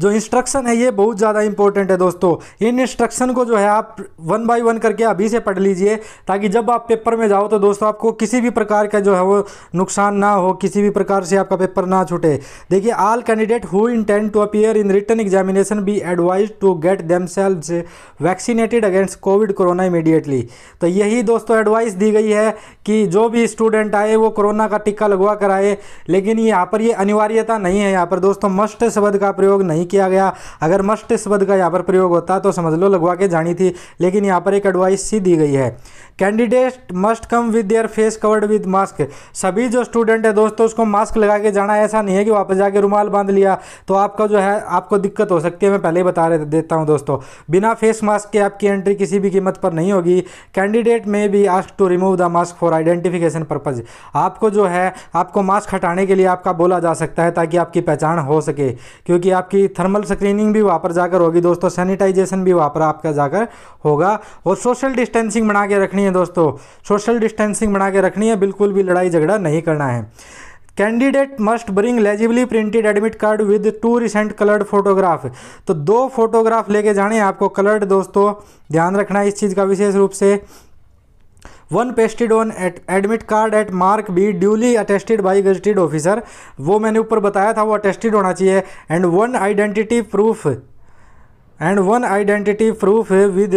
जो इंस्ट्रक्शन है ये बहुत ज़्यादा इंपॉर्टेंट है दोस्तों इन इंस्ट्रक्शन को जो है आप वन बाय वन करके अभी से पढ़ लीजिए ताकि जब आप पेपर में जाओ तो दोस्तों आपको किसी भी प्रकार का जो है वो नुकसान ना हो किसी भी प्रकार से आपका पेपर ना छूटे देखिए all candidate who intend to appear in written examination be advised to get them vaccinated against COVID corona immediately तो यही दोस्तों एडवाइस दी गई है कि जो भी स्टूडेंट आए वो कोरोना का टीका लगवा कर आए लेकिन यहाँ पर ये अनिवार्यता नहीं है यहाँ पर दोस्तों मस्ट शब्द का प्रयोग नहीं किया गया अगर मस्ट इस शब्द का यहाँ पर प्रयोग होता तो समझ लो लगवा के जानी थी लेकिन यहाँ पर एक एडवाइस सी दी गई है candidate must come with their face covered with mask सभी जो स्टूडेंट है दोस्तों उसको मास्क लगा के जाना ऐसा नहीं है कि वापस जाके रुमाल बांध लिया तो आपका जो है आपको दिक्कत हो सकती है मैं पहले ही बता देता हूँ दोस्तों बिना फेस मास्क के आपकी एंट्री किसी भी कीमत पर नहीं होगी कैंडिडेट में भी ask to remove the mask for identification purpose आपको जो है आपको मास्क हटाने के लिए आपका बोला जा सकता है ताकि आपकी पहचान हो सके क्योंकि आपकी थर्मल स्क्रीनिंग भी वहाँ पर जाकर होगी दोस्तों सैनिटाइजेशन भी वहाँ पर आपका जाकर होगा और सोशल डिस्टेंसिंग बना के रखनी है दोस्तों सोशल डिस्टेंसिंग बना के रखनी है बिल्कुल भी लड़ाई झगड़ा नहीं करना है candidate must bring legibly printed admit card with two recent coloured photograph तो दो फोटोग्राफ लेके जाने आपको कलर्ड दोस्तों ध्यान रखना इस चीज़ का विशेष रूप से one pasted on admit card at mark be duly attested by gazetted officer वो मैंने ऊपर बताया था वो अटेस्टेड होना चाहिए and one identity proof and one identity proof with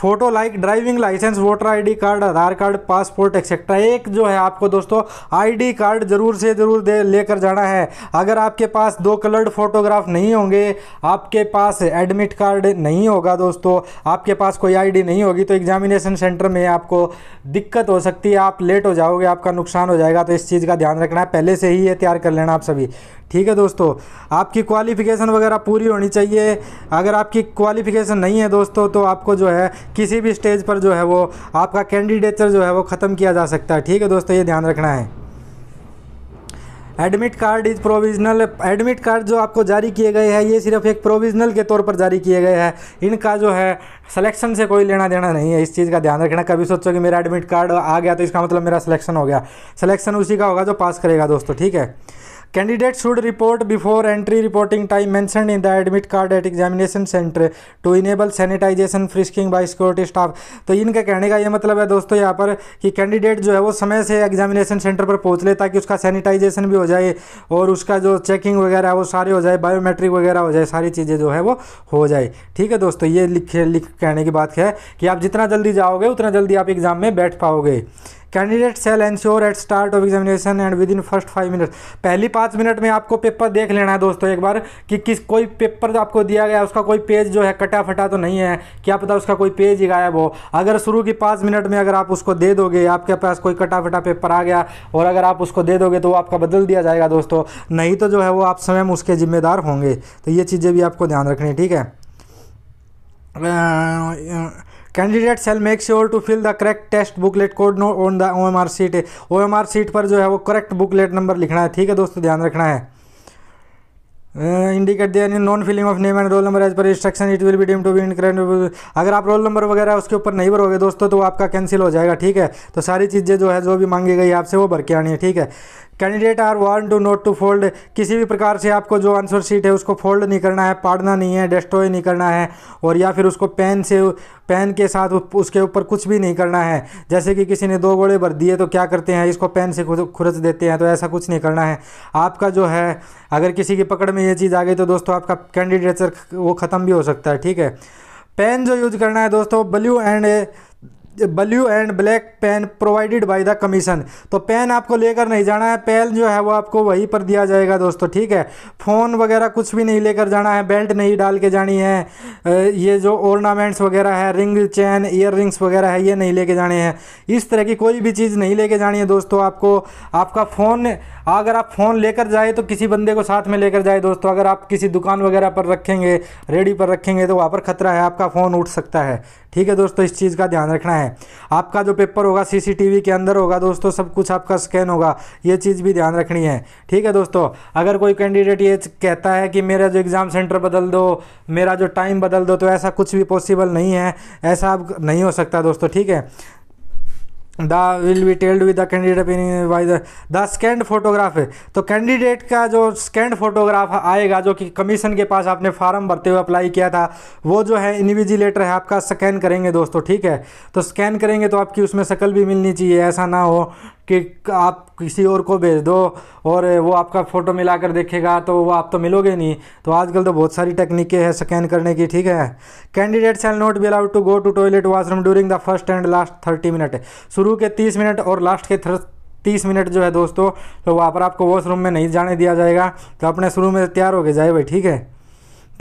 photo like driving licence voter ID card Aadhaar card passport etcetera एक जो है आपको दोस्तों आईडी कार्ड जरूर से ज़रूर दे लेकर जाना है अगर आपके पास दो कलर्ड फोटोग्राफ नहीं होंगे आपके पास एडमिट कार्ड नहीं होगा दोस्तों आपके पास कोई आईडी नहीं होगी तो एग्जामिनेशन सेंटर में आपको दिक्कत हो सकती है आप लेट हो जाओगे आपका नुकसान हो जाएगा तो इस चीज़ का ध्यान रखना है पहले से ही ये तैयार कर लेना आप सभी ठीक है दोस्तों आपकी क्वालिफिकेशन वगैरह पूरी होनी चाहिए अगर आपकी क्वालिफिकेशन नहीं है दोस्तों तो आपको जो है किसी भी स्टेज पर जो है वो आपका कैंडिडेचर जो है वो ख़त्म किया जा सकता है ठीक है दोस्तों ये ध्यान रखना है admit card is provisional admit card जो आपको जारी किए गए हैं ये सिर्फ एक प्रोविजनल के तौर पर जारी किए गए हैं इनका जो है सिलेक्शन से कोई लेना देना नहीं है इस चीज़ का ध्यान रखना कभी सोचो कि मेरा एडमिट कार्ड आ गया तो इसका मतलब मेरा सिलेक्शन हो गया सिलेक्शन उसी का होगा जो पास करेगा दोस्तों ठीक है candidate should report before entry reporting time mentioned in the admit card at examination centre to enable sanitisation frisking by security staff तो इनके कहने का ये मतलब है दोस्तों यहाँ पर कि कैंडिडेट जो है वो समय से एग्जामिनेशन सेंटर पर पहुँच ले ताकि उसका सैनिटाइजेशन भी हो जाए और उसका जो चेकिंग वगैरह है वो सारी हो जाए बायोमेट्रिक वगैरह हो जाए सारी चीज़ें जो है वो हो जाए ठीक है दोस्तों ये लिखे लिख कहने की बात है कि आप जितना जल्दी जाओगे उतना जल्दी आप एग्ज़ाम में बैठ पाओगे candidate shall ensure at start of examination and within first five minute पहली पाँच मिनट में आपको पेपर देख लेना है दोस्तों एक बार कि किस कोई पेपर जो आपको दिया गया उसका कोई पेज जो है कटा फटा तो नहीं है क्या पता उसका कोई पेज ही गायब हो अगर शुरू की पाँच मिनट में अगर आप उसको दे दोगे आपके पास कोई कटा फटा पेपर आ गया और अगर आप उसको दे दोगे तो वो आपका बदल दिया जाएगा दोस्तों नहीं तो जो है वो आप स्वयं उसके जिम्मेदार होंगे तो ये चीज़ें भी आपको ध्यान रखनी है ठीक है candidate shall make sure to fill the correct test booklet code no on the O M R sheet O M R sheet पर जो है वो करेक्ट बुकलेट नंबर लिखना है ठीक है दोस्तों ध्यान रखना है इंडिकेट दिया non filling of name and roll number as per instruction it will be deem to be incorrect अगर आप रोल नंबर वगैरह उसके ऊपर नहीं भरोगे दोस्तों तो आपका कैंसिल हो जाएगा ठीक है तो सारी चीज़ें जो है जो भी मांगी गई आपसे वो भर के आनी है ठीक है candidate are one to not to fold किसी भी प्रकार से आपको जो आंसर शीट है उसको फोल्ड नहीं करना है पाड़ना नहीं है डिस्ट्रॉय नहीं करना है और या फिर उसको पेन से पेन के साथ उसके ऊपर कुछ भी नहीं करना है जैसे कि किसी ने दो गोले भर दिए तो क्या करते हैं इसको पेन से खुरच देते हैं तो ऐसा कुछ नहीं करना है आपका जो है अगर किसी की पकड़ में ये चीज़ आ गई तो दोस्तों आपका कैंडिडेटर वो ख़त्म भी हो सकता है ठीक है पेन जो यूज करना है दोस्तों blue and blue and black pen provided by the commission तो पेन आपको लेकर नहीं जाना है पेन जो है वो आपको वहीं पर दिया जाएगा दोस्तों ठीक है फ़ोन वगैरह कुछ भी नहीं लेकर जाना है बेल्ट नहीं डाल के जानी है ये जो ऑर्नामेंट्स वगैरह है रिंग चैन ईयर रिंग्स वगैरह है ये नहीं लेके जाने हैं इस तरह की कोई भी चीज़ नहीं लेके जानी है दोस्तों आपको आपका फ़ोन अगर आप फ़ोन लेकर जाए तो किसी बंदे को साथ में लेकर जाए दोस्तों अगर आप किसी दुकान वगैरह पर रखेंगे रेडी पर रखेंगे तो वहाँ पर ख़तरा है आपका फ़ोन उठ सकता है ठीक है दोस्तों इस चीज़ का ध्यान रखना है आपका जो पेपर होगा सीसीटीवी के अंदर होगा दोस्तों सब कुछ आपका स्कैन होगा ये चीज़ भी ध्यान रखनी है ठीक है दोस्तों अगर कोई कैंडिडेट ये कहता है कि मेरा जो एग्ज़ाम सेंटर बदल दो मेरा जो टाइम बदल दो तो ऐसा कुछ भी पॉसिबल नहीं है ऐसा अब नहीं हो सकता दोस्तों ठीक है the will be tallied with the candidate in by the scanned photograph है तो कैंडिडेट का जो स्कैंड फोटोग्राफ आएगा जो कि कमीशन के पास आपने फार्म भरते हुए अप्लाई किया था वो जो है इनविजिलेटर है आपका स्कैन करेंगे दोस्तों ठीक है तो स्कैन करेंगे तो आपकी उसमें शक्ल भी मिलनी चाहिए ऐसा ना हो कि आप किसी और को भेज दो और वो आपका फ़ोटो मिला कर देखेगा तो वो आप तो मिलोगे नहीं तो आजकल तो बहुत सारी टेक्निकें हैं स्कैन करने की ठीक है candidate shall not be allowed to go to toilet washroom during the first and last thirty minute शुरू के तीस मिनट और लास्ट के तीस मिनट जो है दोस्तों तो वहाँ पर आपको वॉशरूम में नहीं जाने दिया जाएगा तो अपने शुरू में तैयार हो गए जाए भाई ठीक है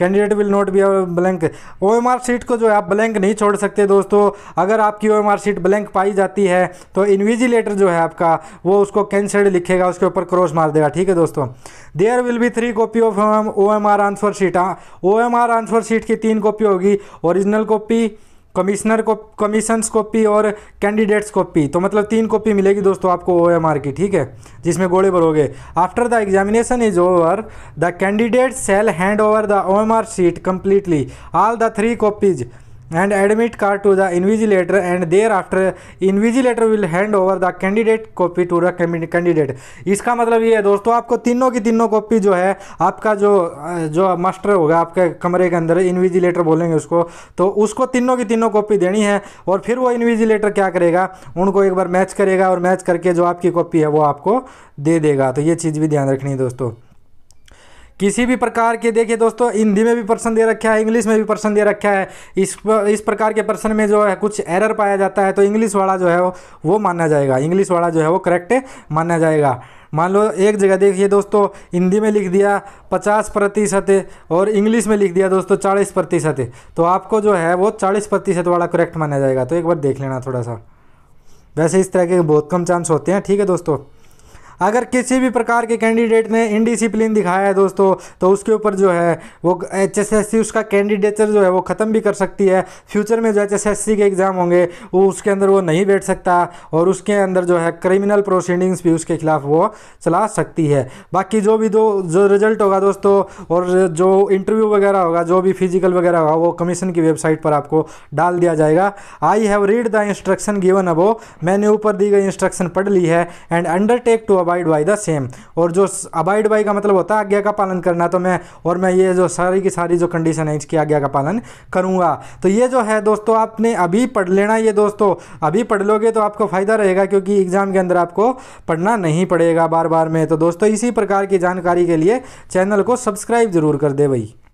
candidate will not be blank O M R sheet को जो है आप ब्लैंक नहीं छोड़ सकते दोस्तों अगर आपकी O M R sheet blank पाई जाती है तो इन्विजिलेटर जो है आपका वो उसको कैंसल्ड लिखेगा उसके ऊपर क्रॉस मार देगा ठीक है दोस्तों there will be three copy of O M R answer sheet O M R answer sheet की तीन कॉपी होगी ओरिजिनल कॉपी कमिश्नर को कमीशंस कॉपी और कैंडिडेट्स कॉपी तो मतलब तीन कॉपी मिलेगी दोस्तों आपको ओ एम आर की ठीक है जिसमें गोले भरोगे after the examination is over the candidate shall hand over the O M R sheet completely all the three copies and admit card to the invigilator and thereafter invigilator will hand over the candidate copy to the candidate इसका मतलब ये है दोस्तों आपको तीनों की तीनों copy जो है आपका जो जो मास्टर होगा आपके कमरे के अंदर इन्विजिलेटर बोलेंगे उसको तो उसको तीनों की तीनों कॉपी देनी है और फिर वो इन्विजिलेटर क्या करेगा उनको एक बार मैच करेगा और मैच करके जो आपकी कॉपी है वो आपको दे देगा तो ये चीज़ भी ध्यान रखनी है दोस्तों किसी भी प्रकार के देखिए दोस्तों हिंदी में भी प्रश्न दे रखा है इंग्लिश में भी प्रश्न दे रखा है इस इस प्रकार के प्रश्न में जो है कुछ एरर पाया जाता है तो इंग्लिश वाला जो है वो वो माना जाएगा इंग्लिश वाला जो है वो करेक्ट माना जाएगा मान लो एक जगह देखिए दोस्तों हिंदी में लिख दिया पचास प्रतिशत और इंग्लिश में लिख दिया दोस्तों चालीस प्रतिशत तो आपको जो है वो चालीस प्रतिशत वाला करेक्ट माना जाएगा तो एक बार देख लेना थोड़ा सा वैसे इस तरह के बहुत कम चांस होते हैं ठीक है दोस्तों अगर किसी भी प्रकार के कैंडिडेट ने इनडिसिप्लिन दिखाया है दोस्तों तो उसके ऊपर जो है वो एच उसका कैंडिडेचर जो है वो ख़त्म भी कर सकती है फ्यूचर में जो एच के एग्ज़ाम होंगे वो उसके अंदर वो नहीं बैठ सकता और उसके अंदर जो है क्रिमिनल प्रोसीडिंग्स भी उसके खिलाफ वो चला सकती है बाकी जो भी दो जो रिजल्ट होगा दोस्तों और जो इंटरव्यू वगैरह होगा जो भी फिजिकल वगैरह होगा वो कमीशन की वेबसाइट पर आपको डाल दिया जाएगा I have read the instruction given above मैंने ऊपर दी गई इंस्ट्रक्शन पढ़ ली है एंड अंडरटेक टू अब अबाइड बाई द सेम और जो अबाइड बाई का मतलब होता है आज्ञा का पालन करना तो मैं और मैं ये जो सारी की सारी जो कंडीशन है इसकी आज्ञा का पालन करूँगा तो ये जो है दोस्तों आपने अभी पढ़ लेना ये दोस्तों अभी पढ़ लोगे तो आपको फ़ायदा रहेगा क्योंकि एग्ज़ाम के अंदर आपको पढ़ना नहीं पड़ेगा बार बार में तो दोस्तों इसी प्रकार की जानकारी के लिए चैनल को सब्सक्राइब ज़रूर कर दे भाई